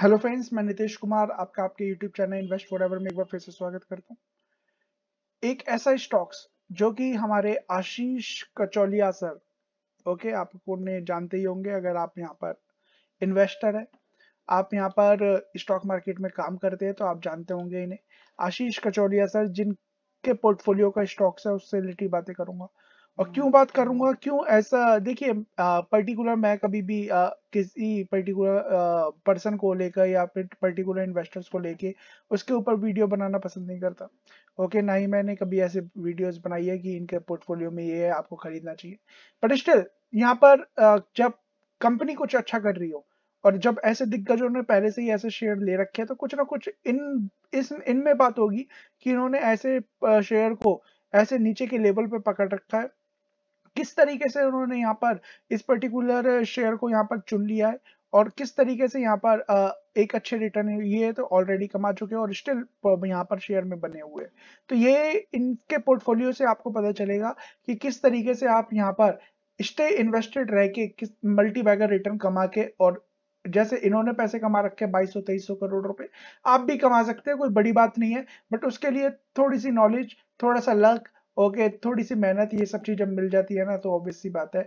hello friends मैं नितेश कुमार आपका आपके यूट्यूब चैनल इन्वेस्ट एवर में एक बार फिर से स्वागत करता हूँ एक ऐसा स्टॉक्स जो कि हमारे आशीष कचौलिया सर ओके आप पूर्ण जानते ही होंगे अगर आप यहाँ पर इन्वेस्टर है आप यहाँ पर स्टॉक मार्केट में काम करते हैं तो आप जानते होंगे इन्हें आशीष कचौलिया सर जिनके पोर्टफोलियो का स्टॉक्स है उससे रिलेटिव बातें करूंगा और क्यों बात करूंगा क्यों ऐसा देखिए पर्टिकुलर मैं कभी भी आ, किसी पर्टिकुलर पर्सन को लेकर या फिर पर्टिकुलर इन्वेस्टर्स को लेके उसके ऊपर वीडियो बनाना पसंद नहीं करता ओके ना ही मैंने कभी ऐसे वीडियोस बनाई है कि इनके पोर्टफोलियो में ये है आपको खरीदना चाहिए बट स्टिल यहाँ पर आ, जब कंपनी कुछ अच्छा कर रही हो और जब ऐसे दिग्गजों ने पहले से ही ऐसे शेयर ले रखे हैं तो कुछ ना कुछ इन इस इनमें बात होगी कि इन्होंने ऐसे शेयर को ऐसे नीचे के लेवल पे पकड़ रखा है किस तरीके से उन्होंने यहाँ पर इस पर्टिकुलर शेयर को यहाँ पर चुन लिया है और किस तरीके से यहाँ पर एक अच्छे रिटर्न ये तो ऑलरेडी कमा चुके हैं और स्टिल यहाँ पर शेयर में बने हुए हैं तो ये इनके पोर्टफोलियो से आपको पता चलेगा कि किस तरीके से आप यहाँ पर स्टे इन्वेस्टेड रह के किस मल्टी बैगर रिटर्न कमा के और जैसे इन्होंने पैसे कमा रखे बाईस सौ तेईस सौ करोड़ रुपए आप भी कमा सकते हैं कोई बड़ी बात नहीं है बट उसके लिए थोड़ी सी नॉलेज थोड़ा सा लक ओके थोड़ी सी मेहनत ये सब चीज जब मिल जाती है ना तो ऑब्वियस सी बात है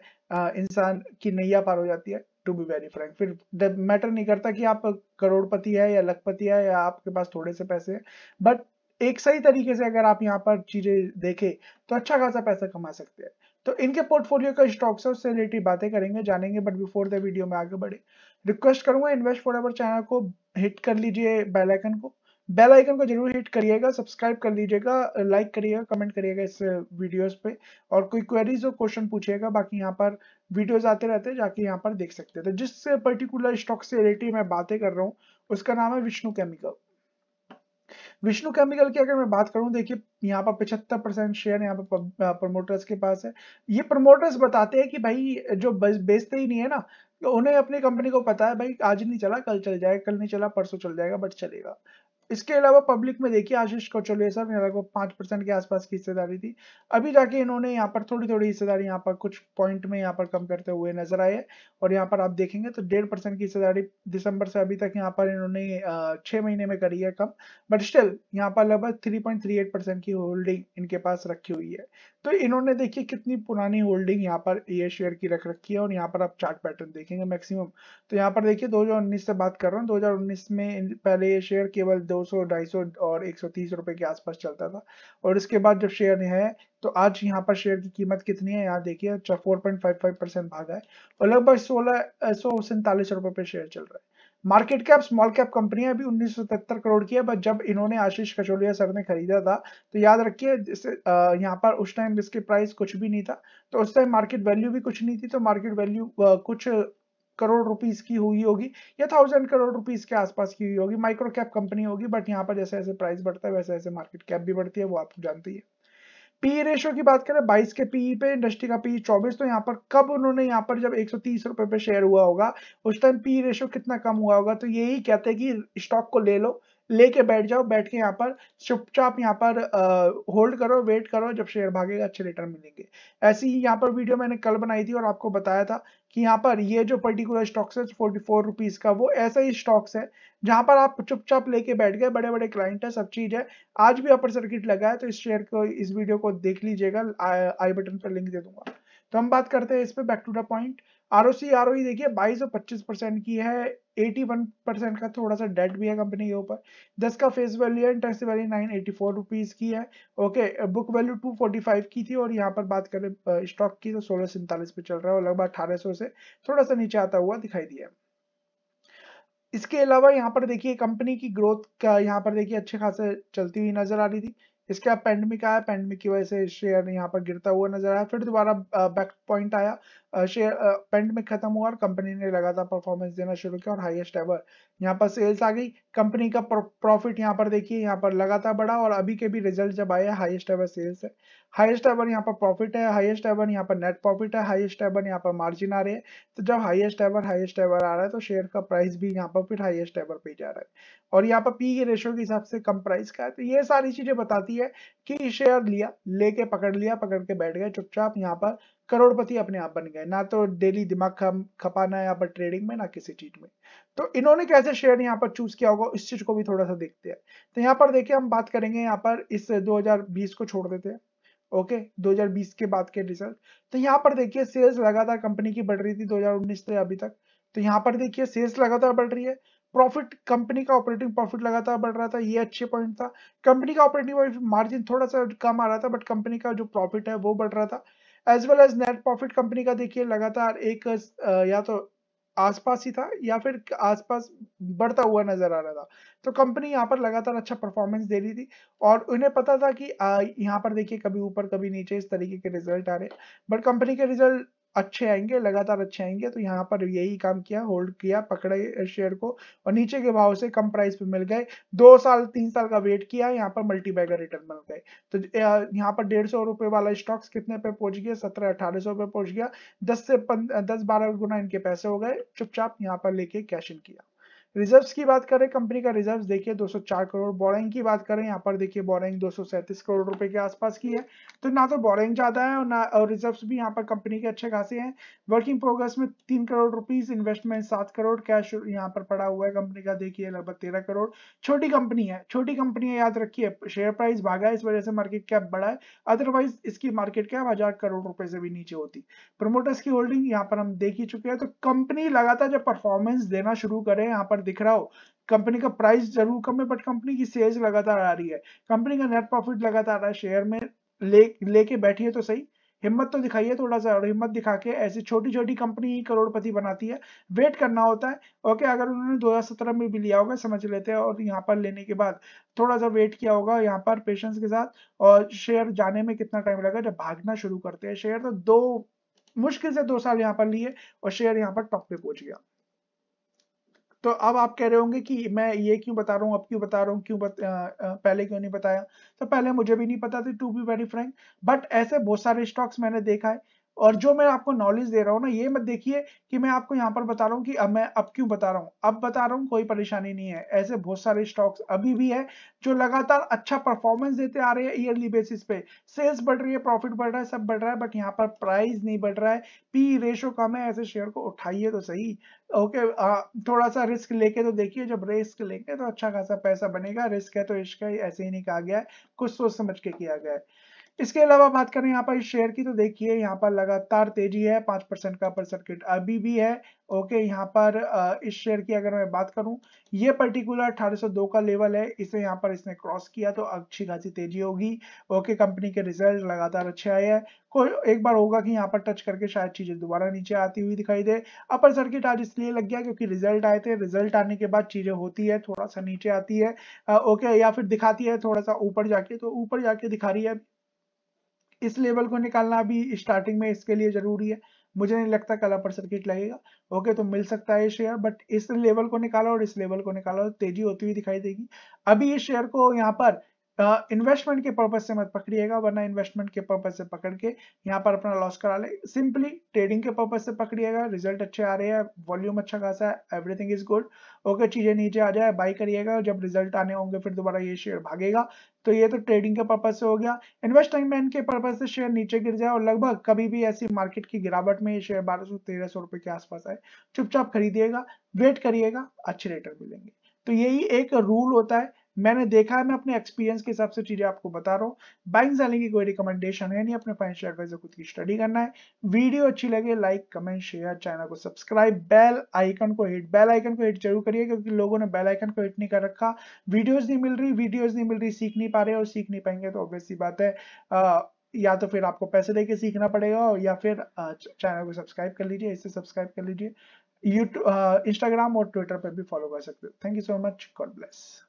इंसान की नैया पार हो जाती है टू बी वेरी फ्रेंड फिर मैटर नहीं करता कि आप करोड़पति है या लखपति है या आपके पास थोड़े से पैसे हैं बट एक सही तरीके से अगर आप यहाँ पर चीजें देखें तो अच्छा खासा पैसा कमा सकते हैं तो इनके पोर्टफोलियो का स्टॉक्स से रिलेटेड बातें करेंगे जानेंगे बट बिफोर द वीडियो में आगे बढ़े रिक्वेस्ट करूंगा इन्वेस्ट फॉर एवर चैनल को हिट कर लीजिए बेल आइकन को बेल आइकन को जरूर हिट करिएगा सब्सक्राइब कर लीजिएगा लाइक करिएगा कमेंट करिएगा इस वीडियोस पे और कोई क्वेरीज और क्वेश्चन पूछिएगा बाकी यहाँ पर वीडियोस आते रहते हैं जाके यहाँ पर देख सकते हैं तो जिस पर्टिकुलर स्टॉक से रिलेटेड मैं बातें कर रहा हूँ उसका नाम है विष्णु केमिकल विष्णु केमिकल की अगर मैं बात करूं देखिए यहाँ पर पचहत्तर परसेंट शेयर यहाँ पर प्रमोटर्स के पास है ये प्रमोटर्स बताते हैं कि भाई जो बेचते ही नहीं है ना उन्हें अपनी कंपनी को पता है भाई आज नहीं चला कल चल जाएगा कल नहीं चला परसों चल जाएगा बट चलेगा इसके अलावा पब्लिक में देखिए आशीष कौचलिया साहब ने लगभग पांच परसेंट के आसपास की हिस्सेदारी थी अभी जाके इन्होंने यहाँ पर थोड़ी थोड़ी हिस्सेदारी यहाँ पर कुछ पॉइंट में यहाँ पर कम करते हुए नजर आए और यहाँ पर आप देखेंगे तो डेढ़ परसेंट की हिस्सेदारी दिसंबर से अभी तक यहाँ पर इन्होंने छह महीने में करी है कम बट स्टिल यहाँ पर लगभग three point three eight percent की होल्डिंग इनके पास रखी हुई है तो इन्होंने देखिए कितनी पुरानी होल्डिंग यहाँ पर ये शेयर की रख रखी है और यहाँ पर आप चार्ट पैटर्न देखेंगे मैक्सिमम तो यहाँ पर देखिए 2019 से बात कर रहा हूँ 2019 में पहले ये शेयर केवल दो 200 250 और 130 रुपए के आसपास चलता था और इसके बाद जब शेयर है तो आज यहाँ पर शेयर की कीमत कितनी है यहाँ देखिए फोर पॉइंट फाइव परसेंट भागा है और लगभग सोलह सौ रुपए पे शेयर चल रहा है market cap small cap company है अभी 1977 करोड़ की है बट जब इन्होंने आशीष कचोलिया सर ने खरीदा था तो याद रखिए यहाँ पर उस टाइम इसके प्राइस कुछ भी नहीं था तो उस टाइम मार्केट वैल्यू भी कुछ नहीं थी तो मार्केट वैल्यू कुछ करोड़ रुपीज की हुई होगी या थाउजेंड करोड़ रुपीज के आसपास की हुई होगी माइक्रो कैप कंपनी होगी बट यहाँ पर जैसे जैसे प्राइस बढ़ता है वैसे वैसे मार्केट कैप भी बढ़ती है वो आप जानती है पीई रेशियो e की बात करें 22 के पीई e पे इंडस्ट्री का पीई e 24 तो यहाँ पर कब उन्होंने यहाँ पर जब एक सौ पे शेयर हुआ होगा उस टाइम पीई रेशियो कितना कम हुआ होगा तो यही कहते हैं कि स्टॉक को ले लो लेके बैठ जाओ बैठ के यहाँ पर चुपचाप यहाँ पर होल्ड करो वेट करो जब शेयर भागेगा अच्छे रिटर्न मिलेंगे ऐसी ही यहाँ पर वीडियो मैंने कल बनाई थी और आपको बताया था कि यहाँ पर ये जो पर्टिकुलर स्टॉक्स है फोर्टी फोर रुपीज का वो ऐसा ही स्टॉक्स है जहाँ पर आप चुपचाप लेके बैठ गए बड़े बड़े क्लाइंट है सब चीज है आज भी अपर सर्किट लगा है तो इस शेयर को इस वीडियो को देख लीजिएगा आई बटन पर लिंक दे दूंगा तो हम बात करते हैं इस पर back to the point R O C R O देखिए बाईस और पच्चीस परसेंट की है 81 का थोड़ा सा डेट भी है कंपनी के ऊपर दस का फेस वैल्यू है interest value nine eighty four rupees की है okay book value two forty five की थी और यहाँ पर बात करें स्टॉक की तो सोलह सैंतालीस पे चल रहा है लगभग अठारह सौ से थोड़ा सा नीचे आता हुआ दिखाई दिया इसके अलावा यहाँ पर देखिए कंपनी की ग्रोथ का यहाँ पर देखिए अच्छे खासे चलती हुई नजर आ रही थी इसके बाद पेंडेमिक आया पेंडेमिक की वजह से शेयर यहाँ पर गिरता हुआ नजर आया फिर दोबारा बैक पॉइंट आया शेयर पेंट में खत्म हुआ और कंपनी ने लगातार परफॉर्मेंस देना शुरू किया और हाईएस्ट एवर यहाँ पर सेल्स आ गई कंपनी का प्रॉफिट यहाँ पर देखिए यहाँ पर लगातार बढ़ा और अभी के भी रिजल्ट जब आए हाईएस्ट एवर सेल्स है हाईएस्ट एवर यहाँ पर प्रॉफिट है हाईएस्ट एवर यहाँ पर नेट प्रॉफिट है हाईएस्ट एवर यहाँ पर मार्जिन आ रहे हैं तो जब हाईएस्ट एवर हाईएस्ट एवर आ रहा है तो शेयर का प्राइस भी यहाँ पर फिर हाईएस्ट एवर पे जा रहा है और यहाँ पर पी रेशियो e के हिसाब से कम प्राइस का है तो ये सारी चीजें बताती है कि शेयर लिया लेके पकड़ लिया पकड़ के बैठ गए चुपचाप यहाँ पर करोड़पति अपने आप बन गए ना तो डेली दिमाग खपाना यहाँ पर ट्रेडिंग में ना किसी चीज में तो इन्होंने कैसे शेयर यहाँ पर चूज किया होगा इस चीज को भी थोड़ा सा देखते हैं तो यहाँ पर देखिए हम बात करेंगे यहाँ पर इस 2020 को छोड़ देते हैं ओके 2020 के बाद के रिजल्ट तो यहाँ पर देखिए सेल्स लगातार कंपनी की बढ़ रही थी दो से अभी तक तो यहाँ पर देखिए सेल्स लगातार बढ़ रही है प्रॉफिट कंपनी का ऑपरेटिंग प्रॉफिट लगातार बढ़ रहा था ये अच्छे पॉइंट था कंपनी का ऑपरेटिंग मार्जिन थोड़ा सा कम आ रहा था बट कंपनी का जो प्रॉफिट है वो बढ़ रहा था as well as net profit company का देखिए लगातार एक या तो आसपास ही था या फिर आसपास बढ़ता हुआ नजर आ रहा था तो कंपनी यहाँ पर लगातार अच्छा परफॉर्मेंस दे रही थी और उन्हें पता था कि यहाँ पर देखिए कभी ऊपर कभी नीचे इस तरीके के रिजल्ट आ रहे बट कंपनी के रिजल्ट अच्छे आएंगे लगातार अच्छे आएंगे तो यहाँ पर यही काम किया होल्ड किया पकड़े शेयर को और नीचे के भाव से कम प्राइस पे मिल गए दो साल तीन साल का वेट किया यहाँ पर मल्टीबैगर रिटर्न मिल गए तो यहाँ पर डेढ़ सौ रुपए वाला स्टॉक्स कितने पे पहुंच गया सत्रह अठारह सौ पे पहुंच गया दस से पंद्रह दस बारह गुना इनके पैसे हो गए चुपचाप यहाँ पर लेके कैश इन किया रिजर्व्स की बात करें कंपनी का रिजर्व्स देखिए 204 करोड़ बोरिंग की बात करें यहाँ पर देखिए बोरिंग 237 करोड़ रुपए के आसपास की है तो ना तो बोरिंग ज्यादा है और ना और रिजर्व्स भी यहाँ पर कंपनी के अच्छे खासे हैं वर्किंग प्रोग्रेस में तीन करोड़ रुपीज इन्वेस्टमेंट सात करोड़ कैश यहाँ पर पड़ा हुआ है कंपनी का देखिए लगभग तेरह करोड़ छोटी कंपनी है छोटी कंपनी याद रखिए शेयर प्राइस भागा इस वजह से मार्केट कैप बढ़ा है अदरवाइज इसकी मार्केट कैप हजार करोड़ रुपए से भी नीचे होती प्रमोटर्स की होल्डिंग यहाँ पर हम देख ही चुके हैं तो कंपनी लगातार जब परफॉर्मेंस देना शुरू करे यहाँ पर पर दिख रहा हो कंपनी का प्राइस जरूर कम है बट कंपनी की सेल्स लगातार आ रही है कंपनी का नेट प्रॉफिट लगातार आ रहा है शेयर में ले लेके बैठी है तो सही हिम्मत तो दिखाइए थोड़ा सा और हिम्मत दिखा के ऐसी छोटी छोटी कंपनी ही करोड़पति बनाती है वेट करना होता है ओके अगर उन्होंने 2017 में भी लिया होगा समझ लेते हैं और यहाँ पर लेने के बाद थोड़ा सा वेट किया होगा यहाँ पर पेशेंस के साथ और शेयर जाने में कितना टाइम लगा जब भागना शुरू करते हैं शेयर तो दो मुश्किल से दो साल यहाँ पर लिए और शेयर यहाँ पर टॉप पे पहुंच गया तो अब आप कह रहे होंगे कि मैं ये क्यों बता रहा हूँ अब क्यों बता रहा हूँ क्यों बत, आ, आ, पहले क्यों नहीं बताया तो पहले मुझे भी नहीं पता था to be very frank but ऐसे बहुत सारे स्टॉक्स मैंने देखा है और जो मैं आपको नॉलेज दे रहा हूँ ना ये मत देखिए कि मैं आपको यहाँ पर बता रहा हूँ कि अब मैं अब क्यों बता रहा हूँ अब बता रहा हूँ कोई परेशानी नहीं है ऐसे बहुत सारे स्टॉक्स अभी भी है जो लगातार अच्छा परफॉर्मेंस देते आ रहे हैं ईयरली बेसिस पे सेल्स बढ़ रही है प्रॉफिट बढ़ रहा है सब बढ़ रहा है बट यहाँ पर प्राइस नहीं बढ़ रहा है पी रेशो कम है ऐसे शेयर को उठाइए तो सही ओके थोड़ा सा रिस्क लेके तो देखिए जब रिस्क लेंगे तो अच्छा खासा पैसा बनेगा रिस्क है तो इश्क है ऐसे ही नहीं कहा गया है कुछ सोच समझ के किया गया है इसके अलावा बात करें यहाँ पर इस शेयर की तो देखिए यहाँ पर लगातार तेजी है पांच परसेंट का अपर सर्किट अभी भी है ओके यहाँ पर इस शेयर की अगर मैं बात करूँ ये पर्टिकुलर दो का लेवल है इसे यहाँ पर इसने क्रॉस किया तो अच्छी खासी तेजी होगी ओके कंपनी के रिजल्ट लगातार अच्छे आए हैं कोई एक बार होगा कि यहाँ पर टच करके शायद चीज़ें दोबारा नीचे आती हुई दिखाई दे अपर सर्किट आज इसलिए लग गया क्योंकि रिजल्ट आए थे रिजल्ट आने के बाद चीज़ें होती है थोड़ा सा नीचे आती है ओके या फिर दिखाती है थोड़ा सा ऊपर जाके तो ऊपर जाके दिखा रही है इस लेवल को निकालना भी स्टार्टिंग में इसके लिए जरूरी है मुझे नहीं लगता कल अपर सर्किट लगेगा ओके तो मिल सकता है शेयर बट इस लेवल को निकालो और इस लेवल को निकालो तेजी होती हुई दिखाई देगी अभी इस शेयर को यहाँ पर इन्वेस्टमेंट के पर्पज से मत पकड़िएगा वरना इन्वेस्टमेंट के पर्पज से पकड़ के यहाँ पर अपना लॉस करा ले सिंपली ट्रेडिंग के पर्पज से पकड़िएगा रिजल्ट अच्छे आ रहे हैं वॉल्यूम अच्छा खासा है एवरीथिंग इज गुड ओके चीजें नीचे आ जाए बाई करिएगा जब रिजल्ट आने होंगे फिर दोबारा ये शेयर भागेगा तो ये तो ट्रेडिंग के पर्पज से हो गया इन्वेस्टमेंट के पर्पज से शेयर नीचे गिर जाए और लगभग कभी भी ऐसी मार्केट की गिरावट में ये शेयर बारह सौ तेरह सौ रुपए के आसपास आए चुपचाप खरीदिएगा वेट करिएगा अच्छे रिटर्न मिलेंगे तो यही एक रूल होता है मैंने देखा है मैं अपने एक्सपीरियंस के हिसाब से चीजें आपको बता रहा हूँ बाइंग डालने की कोई रिकमेंडेशन है नहीं अपने फाइनेंशियल एडवाइजर खुद की स्टडी करना है वीडियो अच्छी लगे लाइक कमेंट शेयर चैनल को सब्सक्राइब बेल आइकन को हिट बेल आइकन को हिट जरूर करिए क्योंकि लोगों ने बेल आइकन को हिट नहीं कर रखा वीडियोज नहीं मिल रही वीडियोज नहीं मिल रही सीख नहीं पा रहे और सीख नहीं पाएंगे तो ऑब्वियसली बात है या तो फिर आपको पैसे देके सीखना पड़ेगा या फिर चैनल को सब्सक्राइब कर लीजिए इसे सब्सक्राइब कर लीजिए यूट्यूब इंस्टाग्राम और ट्विटर पर भी फॉलो कर सकते हो thank you so much God bless